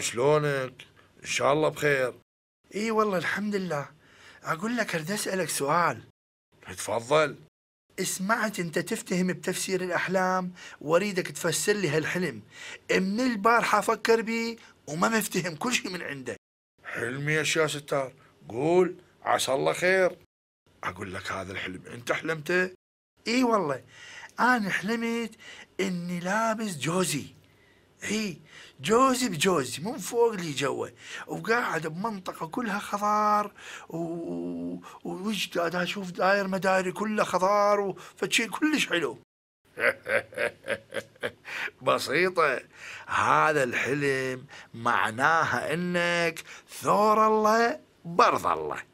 شلونك؟ إن شاء الله بخير إي والله الحمد لله أقول لك أريد أسألك سؤال تفضل سمعت أنت تفتهم بتفسير الأحلام وأريدك تفسر لي هالحلم من البارحة أفكر بيه وما مفتهم كل شيء من عندك حلمي يا شيخ ستار قول عسى الله خير أقول لك هذا الحلم أنت حلمته؟ إي والله أنا حلمت إني لابس جوزي اي جوزي بجوزي من فوق لي جوه وقاعد بمنطقه كلها خضار و... وجداد اشوف داير مداري كلها خضار وفتشي كلش حلو بسيطة هذا الحلم معناها انك ثور الله برض الله